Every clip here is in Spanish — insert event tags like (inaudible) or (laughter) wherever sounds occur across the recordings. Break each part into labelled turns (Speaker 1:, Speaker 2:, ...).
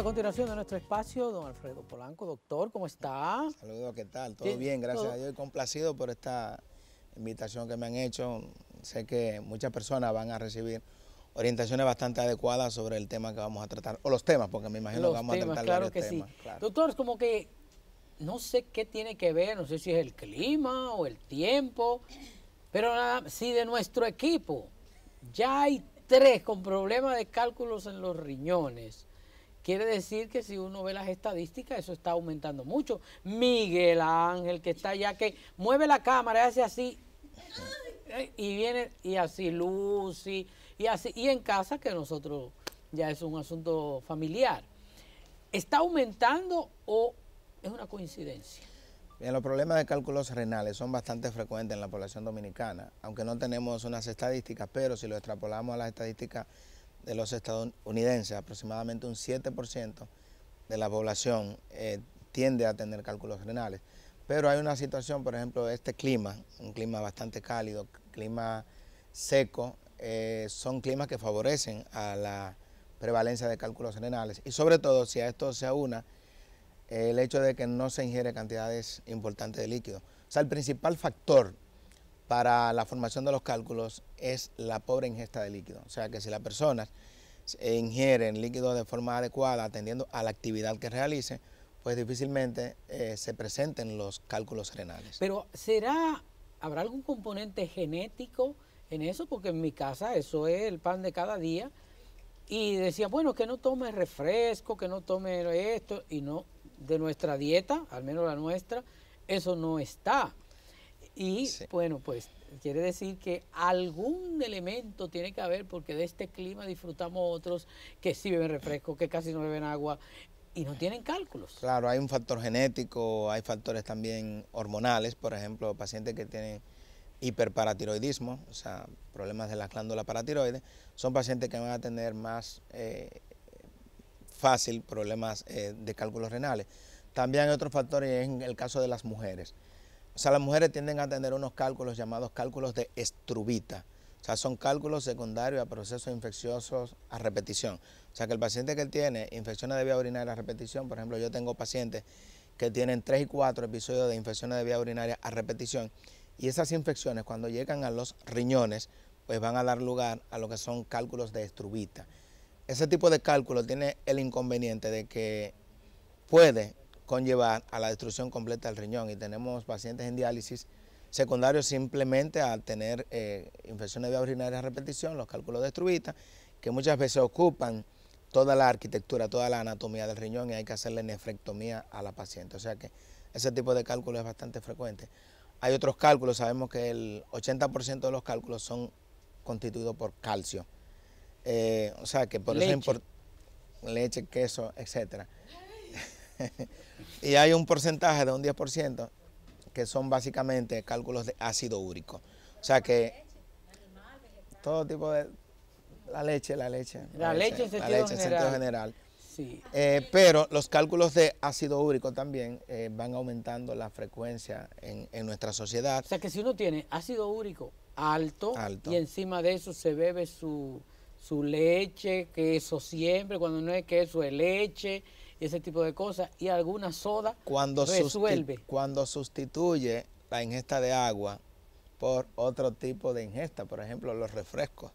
Speaker 1: a continuación de nuestro espacio, don Alfredo Polanco. Doctor, ¿cómo está? Saludos, ¿qué tal? ¿Todo bien? Gracias a Dios y complacido por esta invitación que me han hecho. Sé que muchas personas van a recibir orientaciones bastante adecuadas sobre el tema que vamos a tratar, o los temas, porque me imagino que vamos a tratar claro varios que temas.
Speaker 2: Doctor, como que no sé qué tiene que ver, no sé si es el clima o el tiempo, pero nada, si de nuestro equipo ya hay tres con problemas de cálculos en los riñones, Quiere decir que si uno ve las estadísticas, eso está aumentando mucho. Miguel Ángel, que está allá, que mueve la cámara, hace así, y viene, y así Lucy, y así, y en casa, que nosotros ya es un asunto familiar. ¿Está aumentando o es una coincidencia?
Speaker 1: Bien, los problemas de cálculos renales son bastante frecuentes en la población dominicana, aunque no tenemos unas estadísticas, pero si lo extrapolamos a las estadísticas de los estadounidenses, aproximadamente un 7% de la población eh, tiende a tener cálculos renales. Pero hay una situación, por ejemplo, este clima, un clima bastante cálido, clima seco, eh, son climas que favorecen a la prevalencia de cálculos renales. Y sobre todo, si a esto se aúna eh, el hecho de que no se ingiere cantidades importantes de líquido. O sea, el principal factor para la formación de los cálculos es la pobre ingesta de líquido. O sea que si las personas ingieren líquido de forma adecuada, atendiendo a la actividad que realice, pues difícilmente eh, se presenten los cálculos renales.
Speaker 2: Pero será, ¿habrá algún componente genético en eso? Porque en mi casa eso es el pan de cada día. Y decía, bueno, que no tome refresco, que no tome esto, y no, de nuestra dieta, al menos la nuestra, eso no está. Y bueno, pues quiere decir que algún elemento tiene que haber porque de este clima disfrutamos otros que sí beben refresco, que casi no beben agua y no tienen cálculos.
Speaker 1: Claro, hay un factor genético, hay factores también hormonales, por ejemplo, pacientes que tienen hiperparatiroidismo, o sea, problemas de la glándula paratiroides, son pacientes que van a tener más eh, fácil problemas eh, de cálculos renales. También hay otros factores en el caso de las mujeres. O sea, las mujeres tienden a tener unos cálculos llamados cálculos de estrubita. O sea, son cálculos secundarios a procesos infecciosos a repetición. O sea, que el paciente que tiene infecciones de vía urinaria a repetición, por ejemplo, yo tengo pacientes que tienen tres y cuatro episodios de infecciones de vía urinaria a repetición. Y esas infecciones, cuando llegan a los riñones, pues van a dar lugar a lo que son cálculos de estrubita. Ese tipo de cálculo tiene el inconveniente de que puede conllevar a la destrucción completa del riñón y tenemos pacientes en diálisis secundarios simplemente al tener eh, infecciones de urinaria a repetición, los cálculos de que muchas veces ocupan toda la arquitectura, toda la anatomía del riñón y hay que hacerle nefrectomía a la paciente. O sea que ese tipo de cálculo es bastante frecuente. Hay otros cálculos, sabemos que el 80% de los cálculos son constituidos por calcio. Eh, o sea que por eso leche, queso, etcétera. (laughs) y hay un porcentaje de un 10% que son básicamente cálculos de ácido úrico. O sea que todo tipo de... La leche, la leche. La, leche, en sentido, general. Sí. Eh, pero los cálculos de ácido úrico también eh, van aumentando la frecuencia en, nuestra sociedad. O sea que si uno tiene ácido úrico alto, y
Speaker 2: encima de eso se bebe su, su leche, queso siempre, cuando no es queso es leche, y ese tipo de cosas, y alguna soda
Speaker 1: cuando resuelve. cuando sustituye la ingesta de agua por otro tipo de ingesta, por ejemplo, los refrescos,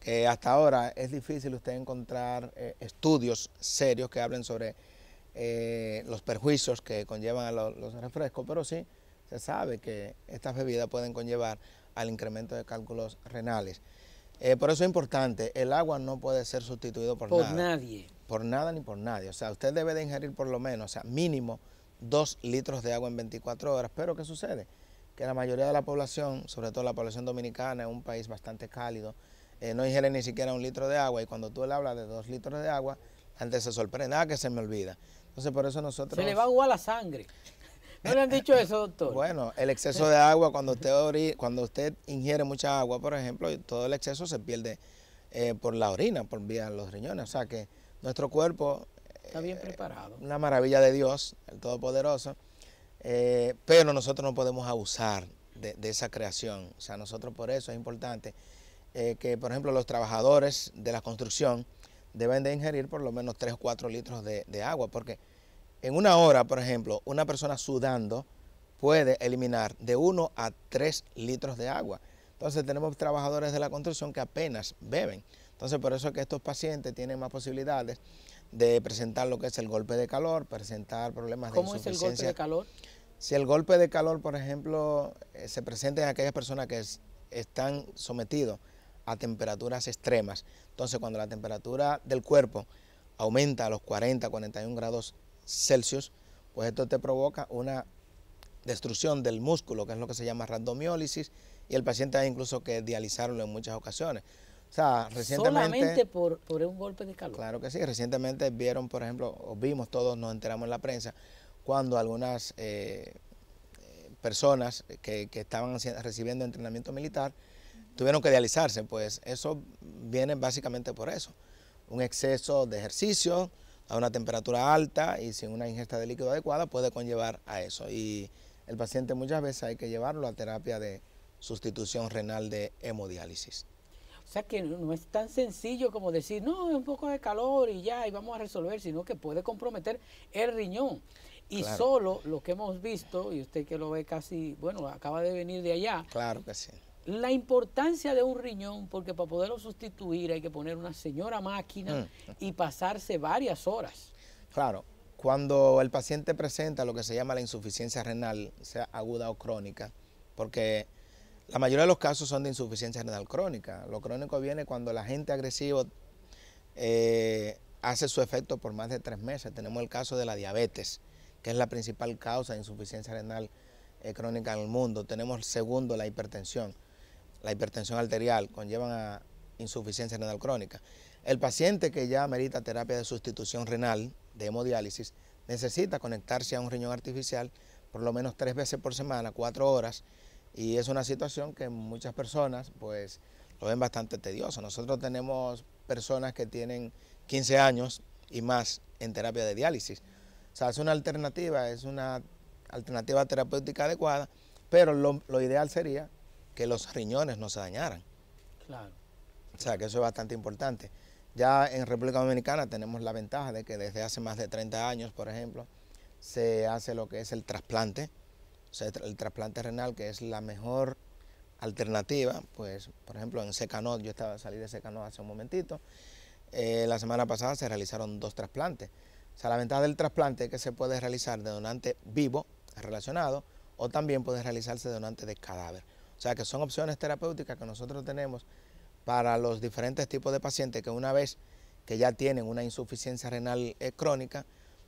Speaker 1: que hasta ahora es difícil usted encontrar eh, estudios serios que hablen sobre eh, los perjuicios que conllevan a los refrescos, pero sí se sabe que estas bebidas pueden conllevar al incremento de cálculos renales. Eh, por eso es importante, el agua no puede ser sustituido por, por nadie por nada ni por nadie. O sea, usted debe de ingerir por lo menos, o sea, mínimo dos litros de agua en 24 horas. Pero ¿qué sucede? Que la mayoría de la población, sobre todo la población dominicana, es un país bastante cálido, eh, no ingiere ni siquiera un litro de agua. Y cuando tú le hablas de dos litros de agua, antes se sorprende, ah, que se me olvida. Entonces, por eso nosotros... Se le va
Speaker 2: a la sangre.
Speaker 1: ¿No le han dicho eso, doctor? Bueno, el exceso de agua, cuando usted, cuando usted ingiere mucha agua, por ejemplo, todo el exceso se pierde eh, por la orina, por vía de los riñones. O sea que nuestro cuerpo... Está eh, preparado. una maravilla de Dios, el Todopoderoso, eh, pero nosotros no podemos abusar de, esa creación. O sea, nosotros por eso es importante eh, que, por ejemplo, los trabajadores de la construcción deben de ingerir por lo menos 3 o 4 litros de, de agua, porque en una hora, por ejemplo, una persona sudando puede eliminar de 1 a 3 litros de agua. Entonces tenemos trabajadores de la construcción que apenas beben. Entonces, por eso es que estos pacientes tienen más posibilidades de presentar lo que es el golpe de calor, presentar problemas de insuficiencia. ¿Cómo es el golpe de calor? Si el golpe de calor, por ejemplo, eh, se presenta en aquellas personas que están sometidos a temperaturas extremas, entonces cuando la temperatura del cuerpo aumenta a los 40, 41 grados Celsius, pues esto te provoca una destrucción del músculo, que es lo que se llama randomiólisis, y el paciente ha incluso que dializarlo en muchas ocasiones. O sea, recientemente... Solamente
Speaker 2: por, un golpe de calor. Claro que sí.
Speaker 1: Recientemente vieron, por ejemplo, o vimos todos, nos enteramos en la prensa, cuando algunas eh, eh, personas que estaban recibiendo entrenamiento militar tuvieron que dializarse. Pues eso viene básicamente por eso. Un exceso de ejercicio a una temperatura alta y sin una ingesta de líquido adecuada puede conllevar a eso. Y el paciente muchas veces hay que llevarlo a terapia de sustitución renal de hemodiálisis.
Speaker 2: O sea que no es tan sencillo como decir,
Speaker 1: no, un poco de calor y ya, y vamos a
Speaker 2: resolver, sino que puede comprometer el riñón. Y solo lo que hemos visto, y usted que lo ve casi, bueno, acaba de venir de allá. Claro que sí. La importancia de un riñón, porque para poderlo sustituir hay que poner una señora máquina mm. y pasarse varias
Speaker 1: horas. Claro, cuando el paciente presenta lo que se llama la insuficiencia renal, sea aguda o crónica, porque la mayoría de los casos son de insuficiencia renal crónica. Lo crónico viene cuando la gente agresivo eh, hace su efecto por más de tres meses. Tenemos el caso de la diabetes, que es la principal causa de insuficiencia renal eh, crónica en el mundo. Tenemos segundo la hipertensión. La hipertensión arterial conlleva a insuficiencia renal crónica. El paciente que ya merita terapia de sustitución renal, de hemodiálisis, necesita conectarse a un riñón artificial por lo menos tres veces por semana, cuatro horas, y es una situación que muchas personas pues lo ven bastante tedioso. Nosotros tenemos personas que tienen 15 años y más en terapia de diálisis. O sea, es una alternativa, es una alternativa terapéutica adecuada, pero lo, lo ideal sería que los riñones no se dañaran. Claro. O sea, que eso es bastante importante. Ya en República Dominicana tenemos la ventaja de que desde hace más de 30 años, por ejemplo, se hace lo que es el trasplante o sea, el trasplante renal, que es la mejor alternativa, pues por ejemplo en Secanot, yo estaba salí de Secanot hace un momentito, eh, la semana pasada se realizaron dos trasplantes. O sea, la ventaja del trasplante es que se puede realizar de donante vivo, relacionado, o también puede realizarse de donante de cadáver. O sea, que son opciones terapéuticas que nosotros tenemos para los diferentes tipos de pacientes que una vez que ya tienen una insuficiencia renal eh, crónica,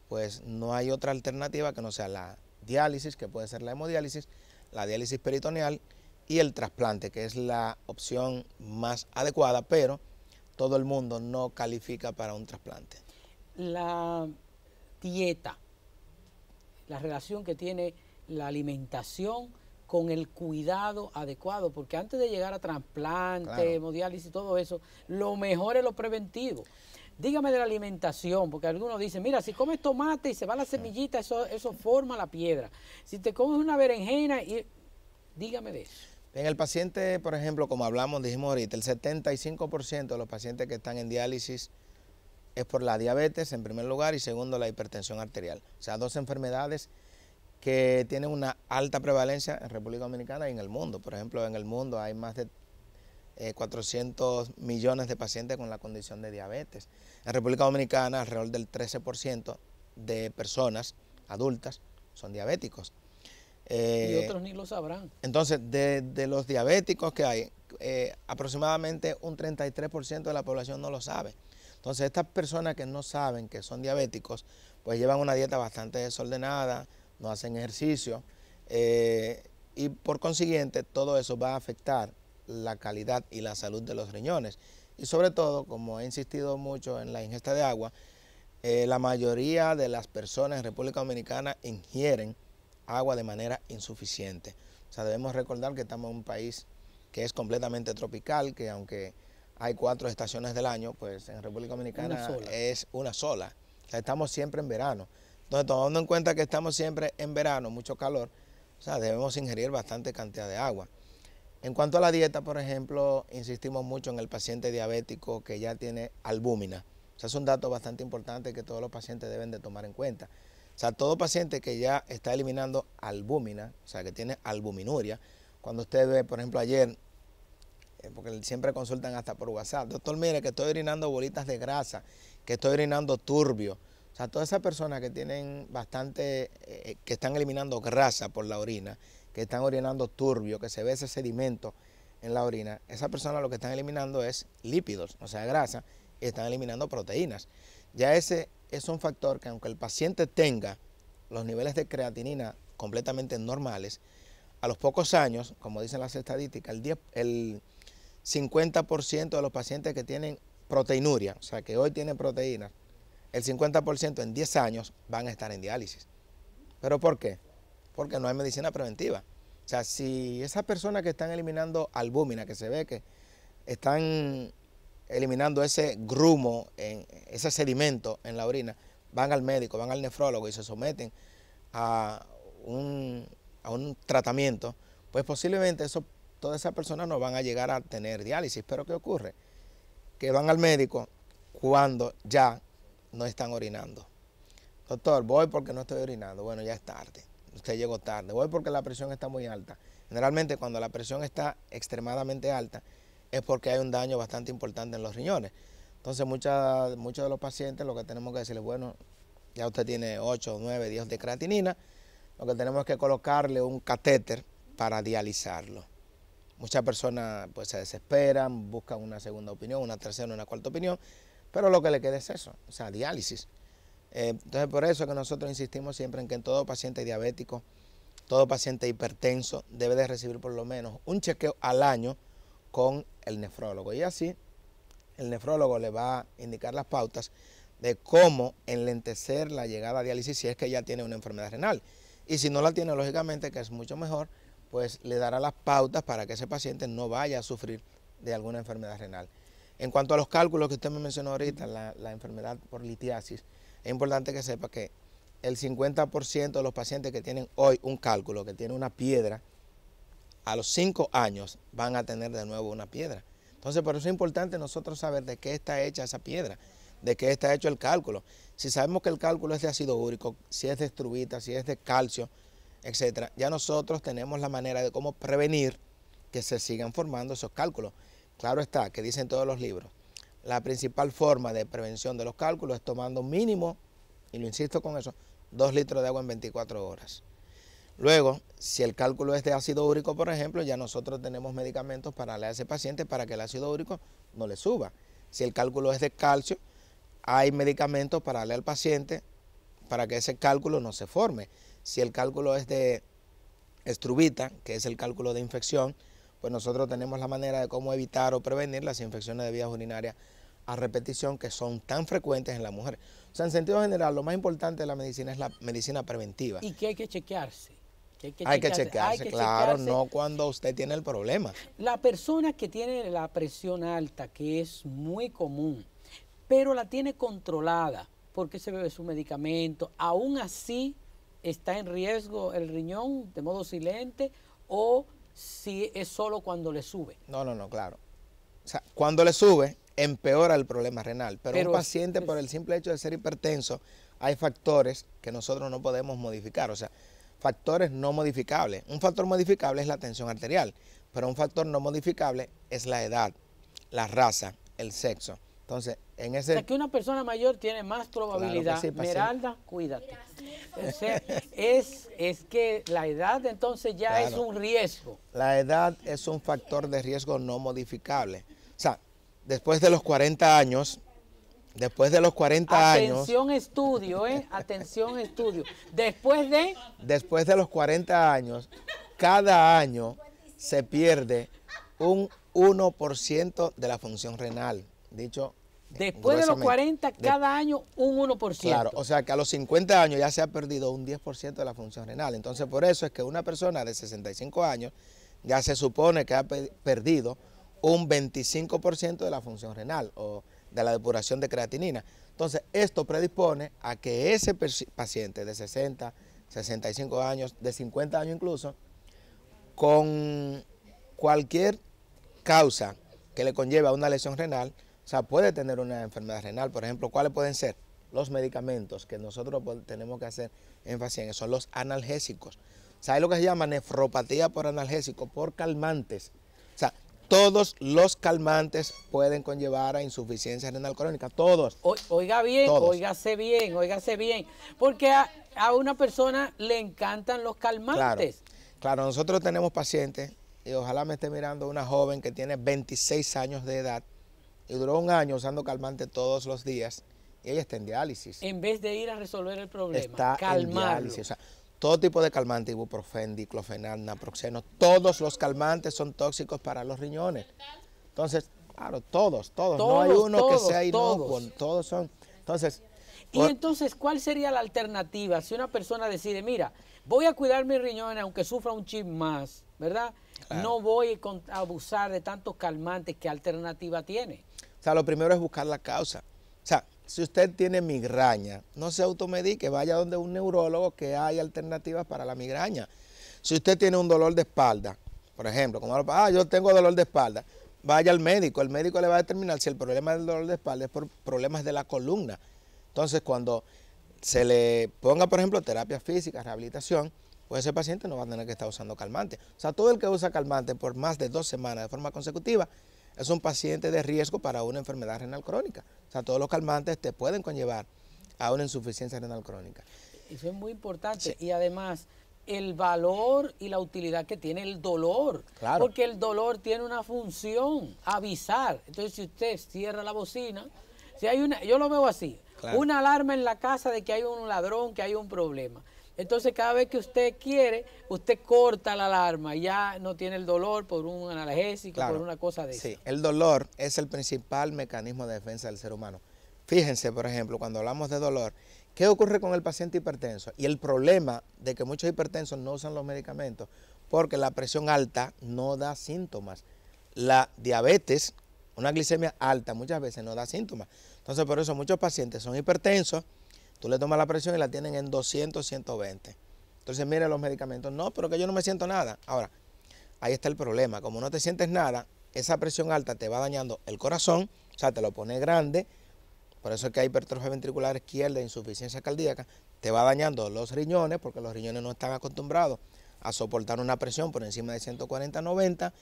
Speaker 1: pues no hay otra alternativa que no sea la diálisis, que puede ser la hemodiálisis, la diálisis peritoneal y el trasplante, que es la opción más adecuada, pero todo el mundo no califica para un trasplante.
Speaker 2: La dieta, la relación que tiene la alimentación con el cuidado adecuado, porque antes de llegar a trasplante, hemodiálisis y todo eso, lo mejor es lo preventivo. Dígame de la alimentación, porque algunos dicen, mira, si comes tomate y se va la semillita, eso, eso forma la piedra. Si te comes una berenjena, y... dígame de eso.
Speaker 1: En el paciente, por ejemplo, como hablamos, dijimos ahorita, el 75% de los pacientes que están en diálisis es por la diabetes, en primer lugar, y segundo, la hipertensión arterial. O sea, dos enfermedades que tienen una alta prevalencia en República Dominicana y en el mundo. Por ejemplo, en el mundo hay más de 400 eh, millones de pacientes con la condición de diabetes. En República Dominicana, alrededor del 13% de personas adultas son diabéticos. y eh, otros
Speaker 2: ni lo sabrán.
Speaker 1: Entonces, de, los diabéticos que hay, eh, aproximadamente un 33% de la población no lo sabe. Entonces, estas personas que no saben que son diabéticos, pues llevan una dieta bastante desordenada, no hacen ejercicio, y por consiguiente todo eso va a afectar la calidad y la salud de los riñones. Y sobre todo, como he insistido mucho en la ingesta de agua, eh, la mayoría de las personas en República Dominicana ingieren agua de manera insuficiente. O sea, debemos recordar que estamos en un país que es completamente tropical, que aunque hay cuatro estaciones del año, pues en República Dominicana es una sola. O sea, estamos siempre en verano. Entonces, tomando en cuenta que estamos siempre en verano, mucho calor, o sea, debemos ingerir bastante cantidad de agua. En cuanto a la dieta, por ejemplo, insistimos mucho en el paciente diabético que ya tiene albúmina. O sea, es un dato bastante importante que todos los pacientes deben de tomar en cuenta. O sea, todo paciente que ya está eliminando albúmina, o sea, que tiene albuminuria, cuando usted ve, por ejemplo, ayer, eh, porque siempre consultan hasta por WhatsApp, doctor, mire que estoy orinando bolitas de grasa, que estoy orinando turbio. O sea, todas esas personas que tienen bastante, eh, eh, que están eliminando grasa por la orina, que están orinando turbio, que se ve ese sedimento en la orina, esa persona lo que están eliminando es lípidos, o sea, grasa, y están eliminando proteínas. Ya ese es un factor que aunque el paciente tenga los niveles de creatinina completamente normales, a los pocos años, como dicen las estadísticas, el, el 50% de los pacientes que tienen proteinuria, o sea, que hoy tienen proteínas, el 50% en 10 años van a estar en diálisis. ¿Pero por qué? porque no hay medicina preventiva. O sea, si esas personas que están eliminando albúmina, que se ve que están eliminando ese grumo, ese sedimento en la orina, van al médico, van al nefrólogo y se someten a un, tratamiento, pues posiblemente todas esas personas no van a llegar a tener diálisis. Pero ¿qué ocurre? Que van al médico cuando ya no están orinando. Doctor, voy porque no estoy orinando. Bueno, ya es tarde usted llegó tarde. Voy porque la presión está muy alta. Generalmente cuando la presión está extremadamente alta es porque hay un daño bastante importante en los riñones. Entonces muchos de los pacientes lo que tenemos que decirles, bueno, ya usted tiene 8, 9, 10 de creatinina, lo que tenemos que colocarle un catéter para dializarlo. Muchas personas pues se desesperan, buscan una segunda opinión, una tercera, una cuarta opinión, pero lo que le queda es eso, o sea, diálisis. Eh, entonces, por eso que nosotros insistimos siempre en que en todo paciente diabético, todo paciente hipertenso debe de recibir por lo menos un chequeo al año con el nefrólogo. Y así el nefrólogo le va a indicar las pautas de cómo enlentecer la llegada a diálisis si es que ya tiene una enfermedad renal. Y si no la tiene, lógicamente, que es mucho mejor, pues le dará las pautas para que ese paciente no vaya a sufrir de alguna enfermedad renal. En cuanto a los cálculos que usted me mencionó ahorita, la enfermedad por litiasis, es importante que sepa que el 50% de los pacientes que tienen hoy un cálculo, que tienen una piedra, a los 5 años van a tener de nuevo una piedra. Entonces, por eso es importante nosotros saber de qué está hecha esa piedra, de qué está hecho el cálculo. Si sabemos que el cálculo es de ácido úrico, si es de estrubita, si es de calcio, etc., ya nosotros tenemos la manera de cómo prevenir que se sigan formando esos cálculos. Claro está, que dicen todos los libros, la principal forma de prevención de los cálculos es tomando mínimo, y lo insisto con eso, dos litros de agua en 24 horas. Luego, si el cálculo es de ácido úrico, por ejemplo, ya nosotros tenemos medicamentos para darle a ese paciente para que el ácido úrico no le suba. Si el cálculo es de calcio, hay medicamentos para darle al paciente para que ese cálculo no se forme. Si el cálculo es de estrubita, que es el cálculo de infección, pues nosotros tenemos la manera de cómo evitar o prevenir las infecciones de vías urinarias a repetición que son tan frecuentes en la mujer. O sea, en sentido general, lo más importante de la medicina es la medicina preventiva. ¿Y
Speaker 2: qué hay que chequearse? hay, que hay, chequearse, claro, no
Speaker 1: cuando usted tiene el problema.
Speaker 2: La persona que tiene la presión alta, que es muy común, pero la tiene controlada porque se bebe su medicamento, aún así está en riesgo el riñón de modo silente o si es solo cuando le sube.
Speaker 1: No, no, no, claro. O sea, cuando le sube, empeora el problema renal. Pero, un paciente, por el simple hecho de ser hipertenso, hay factores que nosotros no podemos modificar. O sea, factores no modificables. Un factor modificable es la tensión arterial, pero un factor no modificable es la edad, la raza, el sexo. Entonces, en ese... O sea,
Speaker 2: que una persona mayor tiene más probabilidad. Claro cuídate. O es, es que la edad entonces ya es un
Speaker 1: riesgo. La edad es un factor de riesgo no modificable. O sea, después de los 40 años, Después de los 40 años. Atención
Speaker 2: estudio, ¿eh? Atención estudio. Después de.
Speaker 1: Después de los 40 años, cada año se pierde un 1% de la función renal. Dicho Después de los 40, cada
Speaker 2: año un 1%. Claro,
Speaker 1: o sea que a los 50 años ya se ha perdido un 10% de la función renal. Entonces, por eso es que una persona de 65 años ya se supone que ha perdido un 25% de la función renal o de la depuración de creatinina. Entonces, esto predispone a que ese paciente de 60, 65 años, de 50 años incluso, con cualquier causa que le conlleva una lesión renal, o sea, puede tener una enfermedad renal. Por ejemplo, ¿cuáles pueden ser? Los medicamentos, que nosotros tenemos que hacer énfasis en eso, son los analgésicos. ¿Sabes lo que se llama nefropatía por analgésico? Por calmantes. O sea, todos los calmantes pueden conllevar a insuficiencia renal crónica, todos.
Speaker 2: oiga bien, óigase oígase bien, oígase bien, porque a, una persona le encantan los calmantes. Claro,
Speaker 1: claro, nosotros tenemos pacientes, y ojalá me esté mirando una joven que tiene 26 años de edad, y duró un año usando calmante todos los días y ella está en diálisis. En
Speaker 2: vez de ir a resolver el problema, está en diálisis.
Speaker 1: todo tipo de calmante, ibuprofen, diclofenal, naproxeno, todos los calmantes son tóxicos para los riñones. Entonces, claro, todos, todos, no hay uno que sea inocuo, todos. son. Entonces, y
Speaker 2: entonces, ¿cuál sería la alternativa si una persona decide, mira, voy a cuidar mis riñones aunque sufra un chip más, ¿verdad? No voy a abusar de tantos calmantes, ¿qué alternativa
Speaker 1: tiene? O sea, lo primero es buscar la causa. O sea, si usted tiene migraña, no se automedique, vaya donde un neurólogo que hay alternativas para la migraña. Si usted tiene un dolor de espalda, por ejemplo, como ah, yo tengo dolor de espalda, vaya al médico, el médico le va a determinar si el problema del dolor de espalda es por problemas de la columna. Entonces, cuando se le ponga, por ejemplo, terapia física, rehabilitación, pues ese paciente no va a tener que estar usando calmante. O sea, todo el que usa calmante por más de dos semanas de forma consecutiva es un paciente de riesgo para una enfermedad renal crónica. O sea, todos los calmantes te pueden conllevar a una insuficiencia renal crónica.
Speaker 2: Eso es muy importante. Y además, el valor y la utilidad que tiene el dolor. Porque el dolor tiene una función, avisar. Entonces, si usted cierra la bocina, si hay una, yo lo veo así, una alarma en la casa de que hay un ladrón, que hay un problema. Entonces cada vez que usted quiere, usted corta la alarma y ya no tiene el dolor por un analgésico, por una cosa de eso. Sí,
Speaker 1: el dolor es el principal mecanismo de defensa del ser humano. Fíjense, por ejemplo, cuando hablamos de dolor, ¿qué ocurre con el paciente hipertenso? Y el problema de que muchos hipertensos no usan los medicamentos porque la presión alta no da síntomas. La diabetes, una glicemia alta muchas veces no da síntomas. Entonces, por eso muchos pacientes son hipertensos, Tú le tomas la presión y la tienen en 200, 120. Entonces, mire los medicamentos. No, pero que yo no me siento nada. Ahora, ahí está el problema. Como no te sientes nada, esa presión alta te va dañando el corazón, o sea, te lo pone grande. Por eso es que hay hipertrofia ventricular izquierda, insuficiencia cardíaca. Te va dañando los riñones, porque los riñones no están acostumbrados a soportar una presión por encima de 140, 90.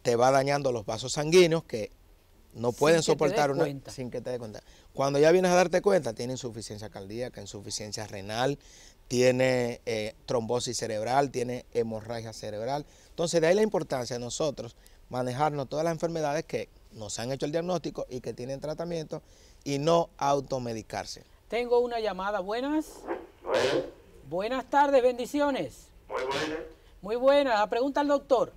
Speaker 1: Te va dañando los vasos sanguíneos, que no pueden soportar una sin que te dé cuenta. Cuando ya vienes a darte cuenta, tiene insuficiencia cardíaca, insuficiencia renal, tiene eh, trombosis cerebral, tiene hemorragia cerebral. Entonces, de ahí la importancia de nosotros manejarnos todas las enfermedades que nos han hecho el diagnóstico y que tienen tratamiento y no automedicarse.
Speaker 2: Tengo una llamada, buenas. Buenas. Buenas tardes, bendiciones. Muy buenas. Muy buenas. La pregunta al doctor.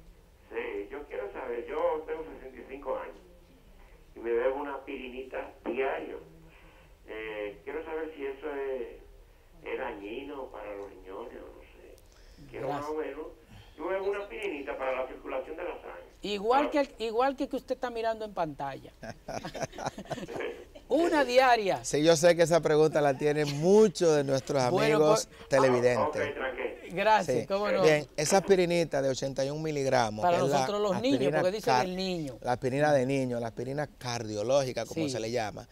Speaker 1: me bebo una pirinita diario. Eh, quiero saber si eso es, dañino para los riñones o no sé. Quiero Gracias. más Yo bebo una pirinita para la circulación de la sangre. Igual,
Speaker 2: que, igual que usted está mirando en pantalla. (laughs) Una diaria.
Speaker 1: Sí, yo sé que esa pregunta la tienen muchos de nuestros amigos pues, televidentes.
Speaker 2: Gracias, cómo no. Bien,
Speaker 1: esa aspirinita de 81 miligramos. Para nosotros los niños, porque dicen el niño. La aspirina de niño, la aspirina cardiológica, como se le llama.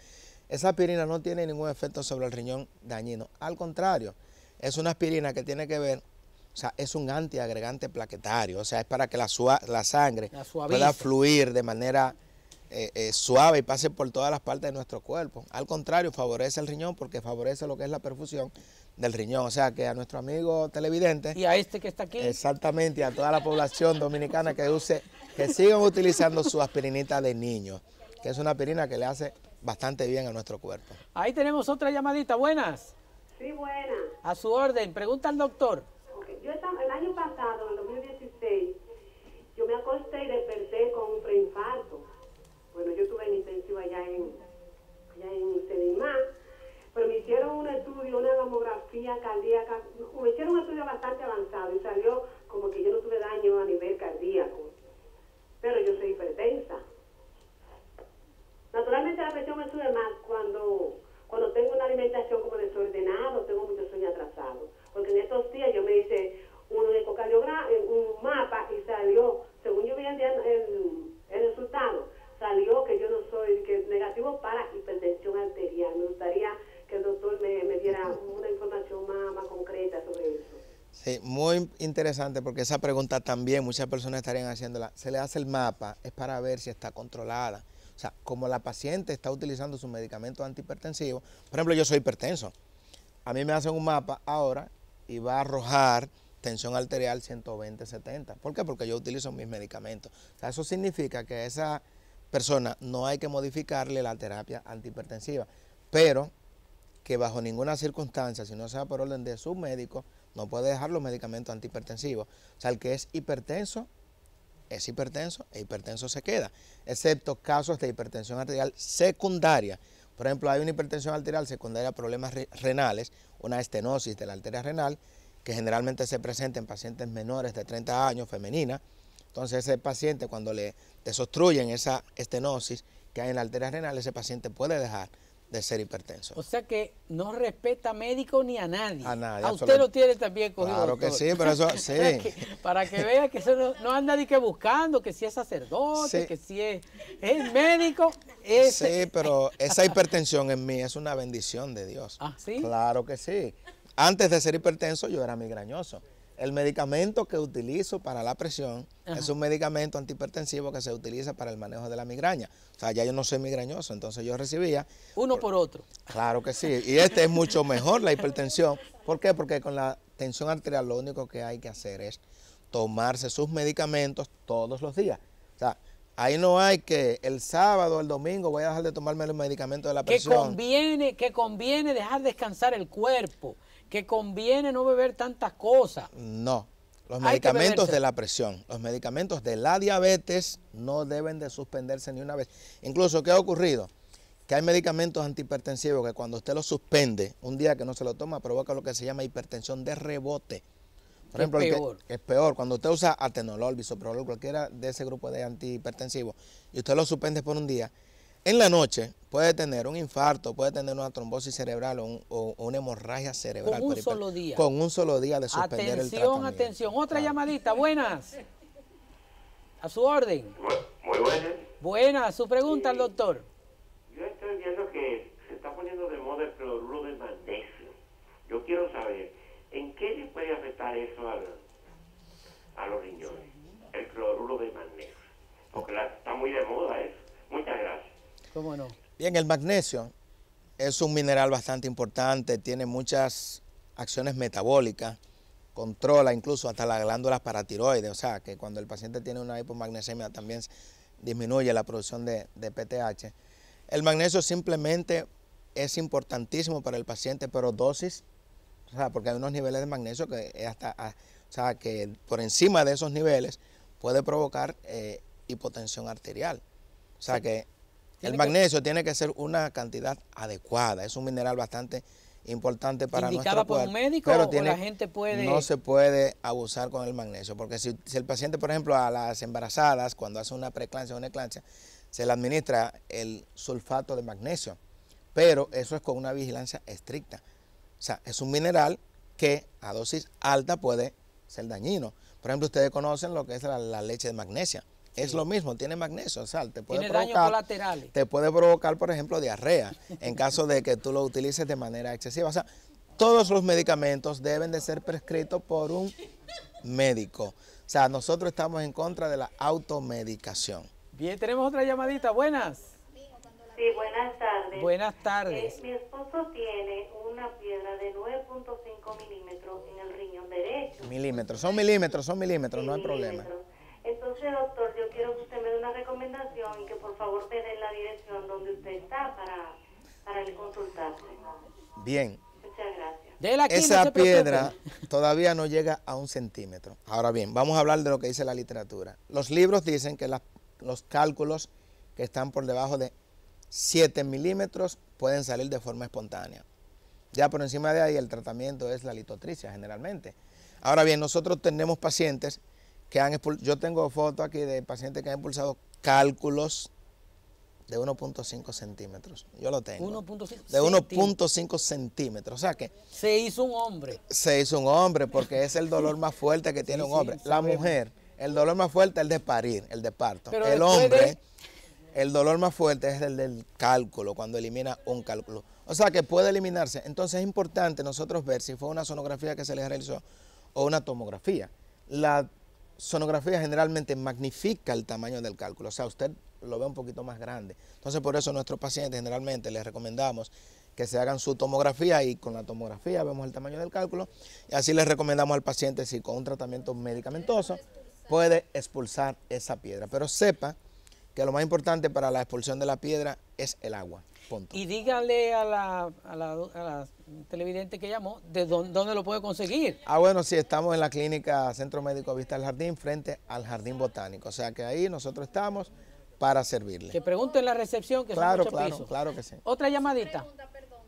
Speaker 1: Esa aspirina no tiene ningún efecto sobre el riñón dañino. Al contrario, es una aspirina que tiene que ver, o sea, es un antiagregante plaquetario. O sea, es para que la, la sangre pueda fluir de manera eh, eh, suave y pase por todas las partes de nuestro cuerpo. Al contrario, favorece el riñón porque favorece lo que es la perfusión del riñón. O sea que a nuestro amigo televidente. Y a este que está aquí. Exactamente, y a toda la población dominicana que use, que sigan utilizando su aspirinita de niño, que es una aspirina que le hace bastante bien a nuestro cuerpo. Ahí tenemos otra llamadita, buenas. Sí, buenas. A su orden, pregunta al doctor.
Speaker 2: el año pasado, en 2016, yo me acosté y desperté con un preinfarto. Bueno, yo tuve en intensivo allá en, allá en pero me hicieron un estudio, una mamografía cardíaca, me hicieron un estudio bastante avanzado y salió como que yo no tuve daño a nivel cardíaco, pero yo soy hipertensa.
Speaker 1: interesante porque esa pregunta también muchas personas estarían haciéndola. Se le hace el mapa, es para ver si está controlada. O sea, como la paciente está utilizando su medicamento antihipertensivo, por ejemplo, yo soy hipertenso. A mí me hacen un mapa ahora y va a arrojar tensión arterial 120-70. ¿Por qué? Porque yo utilizo mis medicamentos. O sea, eso significa que a esa persona no hay que modificarle la terapia antihipertensiva, pero que bajo ninguna circunstancia, si no sea por orden de su médico, no puede dejar los medicamentos antihipertensivos. O sea, el que es hipertenso es hipertenso e hipertenso se queda, excepto casos de hipertensión arterial secundaria. Por ejemplo, hay una hipertensión arterial secundaria a problemas renales, una estenosis de la arteria renal, que generalmente se presenta en pacientes menores de 30 años, femenina. Entonces, ese paciente, cuando le desostruyen esa estenosis que hay en la arteria renal, ese paciente puede dejar de ser hipertenso. O
Speaker 2: sea que no respeta médico ni
Speaker 1: a nadie. A nadie. A ah, usted lo tiene
Speaker 2: también cogido. Claro que sí, pero eso (laughs) sí. para, que, vea que eso no, no, anda ni que buscando, que si es sacerdote, que si es, médico.
Speaker 1: Sí, pero esa hipertensión en mí es una bendición de Dios. ¿Ah, sí? Claro que sí. Antes de ser hipertenso yo era migrañoso. El medicamento que utilizo para la presión es un medicamento antihipertensivo que se utiliza para el manejo de la migraña. O sea, ya yo no soy migrañoso, entonces yo recibía... Uno por, otro. Claro que sí. Y este es mucho mejor, la hipertensión. ¿Por qué? Porque con la tensión arterial lo único que hay que hacer es tomarse sus medicamentos todos los días. O sea, Ahí no hay que el sábado, o el domingo voy a dejar de tomarme los medicamentos de la presión. Que
Speaker 2: conviene, que conviene dejar descansar el cuerpo que conviene no beber tantas cosas. No.
Speaker 1: Los medicamentos de la presión, los medicamentos de la diabetes no deben de suspenderse ni una vez. Incluso, ¿qué ha ocurrido? Que hay medicamentos antihipertensivos que cuando usted los suspende, un día que no se lo toma, provoca lo que se llama hipertensión de rebote.
Speaker 2: Por ejemplo, es peor.
Speaker 1: es peor. Cuando usted usa atenolol, bisoprolol, cualquiera de ese grupo de antihipertensivos, y usted lo suspende por un día, en la noche puede tener un infarto, puede tener una trombosis cerebral o, una hemorragia cerebral. Con un solo día. Con un solo día de suspender el tratamiento. Atención,
Speaker 2: atención. Otra llamadita, buenas. A su orden. Muy, buenas. Buenas, su pregunta al doctor.
Speaker 1: Yo estoy viendo que se está poniendo de moda el cloruro de magnesio. Yo quiero saber, ¿en qué le puede afectar eso a los riñones? El cloruro de magnesio. Porque está muy de moda eso. Muchas gracias. Bien, el magnesio es un mineral bastante importante, tiene muchas acciones metabólicas, controla incluso hasta las glándulas paratiroides, o sea que cuando el paciente tiene una hipomagnesemia también disminuye la producción de, PTH. El magnesio simplemente es importantísimo para el paciente, pero dosis, o sea, porque hay unos niveles de magnesio que hasta, ah, o sea, que por encima de esos niveles puede provocar eh, hipotensión arterial. O sea que el magnesio tiene que ser una cantidad adecuada, es un mineral bastante importante para nuestro cuerpo. por un médico pero la gente puede...? No se puede abusar con el magnesio, porque si, el paciente, por ejemplo, a las embarazadas, cuando hace una preeclampsia o una eclampsia, se le administra el sulfato de magnesio, pero eso es con una vigilancia estricta. O sea, es un mineral que a dosis alta puede ser dañino. Por ejemplo, ustedes conocen lo que es la, la leche de magnesia. Es lo mismo, tiene magnesio, o te puede provocar, puede provocar, por ejemplo, diarrea en caso de que tú lo utilices de manera excesiva. O sea, todos los medicamentos deben de ser prescritos por un médico. O sea, nosotros estamos en contra de la automedicación. Bien, tenemos otra llamadita. Buenas.
Speaker 2: Sí, buenas tardes. Buenas tardes. Eh, mi esposo tiene una piedra de 9.5 milímetros en el riñón derecho.
Speaker 1: Milímetros, son milímetros, son milímetros, no hay problema.
Speaker 2: Entonces, doctor, yo quiero que usted me dé una recomendación y que por favor me dé la dirección donde usted está para, para consultarle. Bien. Muchas
Speaker 1: gracias. Esa piedra todavía no llega a un centímetro. Ahora bien, vamos a hablar de lo que dice la literatura. Los libros dicen que los cálculos que están por debajo de 7 milímetros pueden salir de forma espontánea. Ya por encima de ahí el tratamiento es la litotricia generalmente. Ahora bien, nosotros tenemos pacientes han yo tengo fotos aquí de pacientes que han impulsado cálculos de 1.5 centímetros. Yo lo tengo.
Speaker 2: De 1.5
Speaker 1: centímetros. O sea que...
Speaker 2: Se hizo un hombre.
Speaker 1: Se hizo un hombre porque es el dolor más fuerte que (laughs) tiene un hombre. la mujer, el dolor más fuerte es el de parir, el de parto. el hombre, el dolor más fuerte es el del cálculo, cuando elimina un cálculo. O sea que puede eliminarse. Entonces es importante nosotros ver si fue una sonografía que se le realizó o una tomografía. La sonografía generalmente magnifica el tamaño del cálculo, o sea, usted lo ve un poquito más grande. Entonces, por eso a nuestros pacientes generalmente les recomendamos que se hagan su tomografía y con la tomografía vemos el tamaño del cálculo y así les recomendamos al paciente si con un tratamiento medicamentoso puede expulsar esa piedra. Pero sepa que lo más importante para la expulsión de la piedra es el agua.
Speaker 2: Y díganle a la, televidente que llamó
Speaker 1: de dónde, lo puede conseguir. Ah, bueno, sí, estamos en la clínica Centro Médico Vista del Jardín, frente al Jardín Botánico. O sea que ahí nosotros estamos para servirle. Que pregunte en la recepción, que claro, son claro, claro que sí.
Speaker 2: Otra llamadita. Pregunta,
Speaker 1: perdón,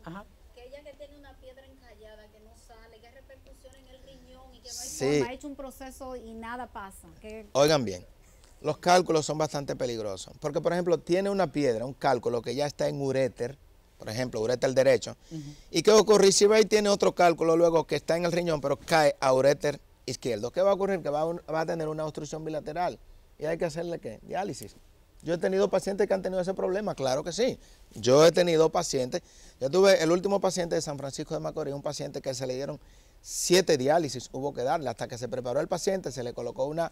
Speaker 1: Que que tiene una piedra encallada, que no sale, que repercusión en el riñón y que no ha
Speaker 2: hecho un proceso y nada pasa.
Speaker 1: Oigan bien los cálculos son bastante peligrosos. Porque, por ejemplo, tiene una piedra, un cálculo que ya está en uréter, por ejemplo, uréter derecho. ¿Y qué ocurre? Si va y tiene otro cálculo luego que está en el riñón, pero cae a ureter izquierdo, ¿qué va a ocurrir? Que va a, va a tener una obstrucción bilateral. ¿Y hay que hacerle qué? Diálisis. Yo he tenido pacientes que han tenido ese problema, claro que sí. Yo he tenido pacientes, yo tuve el último paciente de San Francisco de Macorís, un paciente que se le dieron siete diálisis hubo que darle hasta que se preparó el paciente, se le colocó una,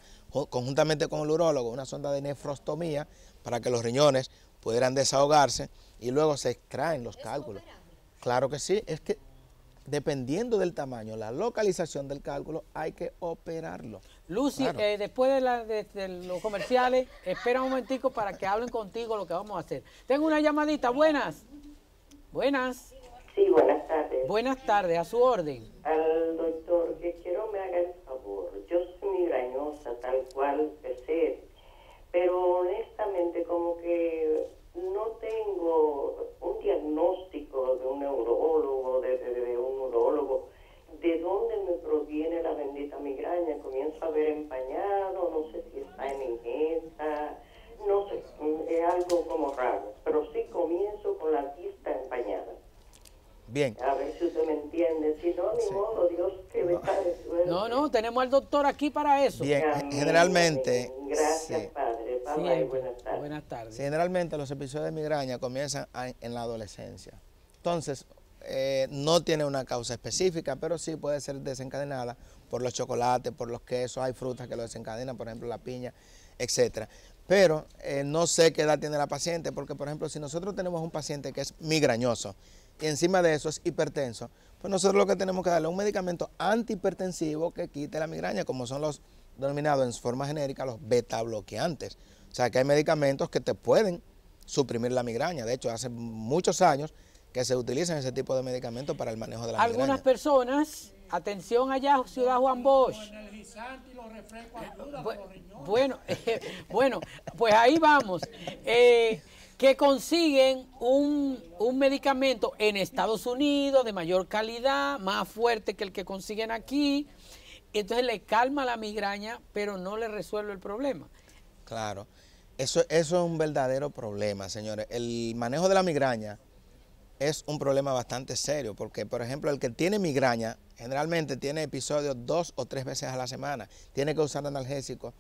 Speaker 1: conjuntamente con el urólogo, una sonda de nefrostomía para que los riñones pudieran desahogarse y luego se extraen los cálculos. Claro que sí, es que dependiendo del tamaño, la localización del cálculo, hay que operarlo. Lucy, eh,
Speaker 2: después de, los comerciales, espera un momentico para que hablen contigo lo que vamos a hacer. Tengo una llamadita, buenas. Buenas. Sí, buenas Buenas tardes, a su orden. Al doctor que quiero me haga el favor. Yo soy migrañosa, tal cual sé, pero honestamente como que no tengo un diagnóstico de un neurólogo, de, de, un urologo. de dónde me proviene la bendita migraña. Comienzo a ver empañado, no sé si está en ingesta, no sé, es algo como raro, pero sí comienzo con la vista empañada. Bien si no, ni modo, Dios que me No, no, tenemos al doctor aquí para eso. Bien, generalmente. Gracias, Padre. buenas
Speaker 1: tardes. Buenas tardes. generalmente los episodios de migraña comienzan en la adolescencia. Entonces, eh, no tiene una causa específica, pero sí puede ser desencadenada por los chocolates, por los quesos, hay frutas que lo desencadenan, por ejemplo la piña, etcétera. Pero eh, no sé qué edad tiene la paciente, porque por ejemplo si nosotros tenemos un paciente que es migrañoso y encima de eso es hipertenso, pues nosotros lo que tenemos que darle es un medicamento antihipertensivo que quite la migraña, como son los denominados en forma genérica los beta bloqueantes. O sea que hay medicamentos que te pueden suprimir la migraña. De hecho, hace muchos años que se utilizan ese tipo de medicamentos para el manejo de la migraña. Algunas
Speaker 2: personas, atención allá, Ciudad Juan Bosch. Bueno, (laughs) eh, bueno, pues ahí vamos. Eh, que consiguen un, medicamento en Estados Unidos de mayor calidad, más fuerte que el que consiguen aquí. Entonces le calma la migraña, pero no
Speaker 1: le resuelve el problema. Claro, eso, eso es un verdadero problema, señores. El manejo de la migraña es un problema bastante serio, porque por ejemplo el que tiene migraña generalmente tiene episodios dos o tres veces a la semana, tiene que usar analgésicos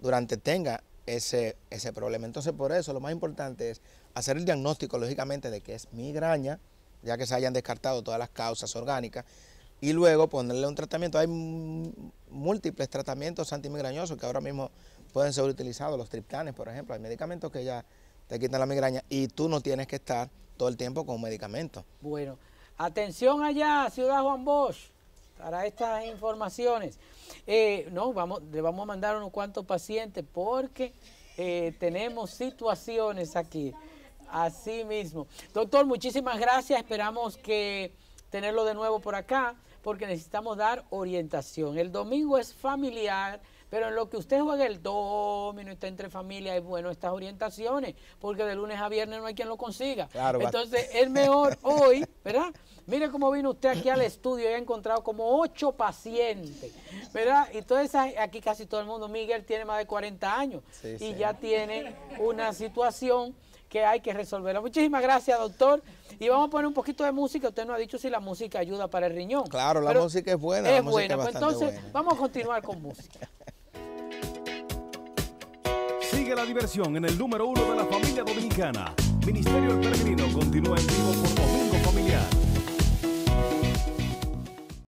Speaker 1: durante tenga ese, ese problema. Entonces, por eso lo más importante es hacer el diagnóstico, lógicamente, de que es migraña, ya que se hayan descartado todas las causas orgánicas, y luego ponerle un tratamiento. Hay múltiples tratamientos antimigrañosos que ahora mismo pueden ser utilizados, los triptanes, por ejemplo. Hay medicamentos que ya te quitan la migraña y tú no tienes que estar todo el tiempo con medicamentos.
Speaker 2: Bueno, atención allá, Ciudad Juan Bosch para estas informaciones. Eh, no, vamos, le vamos a mandar unos cuantos pacientes porque eh, tenemos situaciones aquí. Así mismo. Doctor, muchísimas gracias. Esperamos que tenerlo de nuevo por acá porque necesitamos dar orientación. El domingo es familiar pero en lo que usted juega el domino, está entre familia, es bueno estas orientaciones, porque de lunes a viernes no hay quien lo consiga. Entonces es mejor (laughs) hoy, ¿verdad? Mire cómo vino usted aquí al estudio y ha encontrado como ocho pacientes, ¿verdad? Y todas aquí casi todo el mundo, Miguel tiene más de 40 años y ya tiene una situación que hay que resolverla. Muchísimas gracias, doctor. Y vamos a poner un poquito de música. Usted nos ha dicho si la música ayuda para el riñón.
Speaker 1: Claro, la música es buena. Es buena. Pues entonces,
Speaker 2: vamos a continuar con música. (laughs)
Speaker 1: Sigue la diversión en el número uno de la familia dominicana. Ministerio El Peregrino continúa en vivo por Domingo Familiar.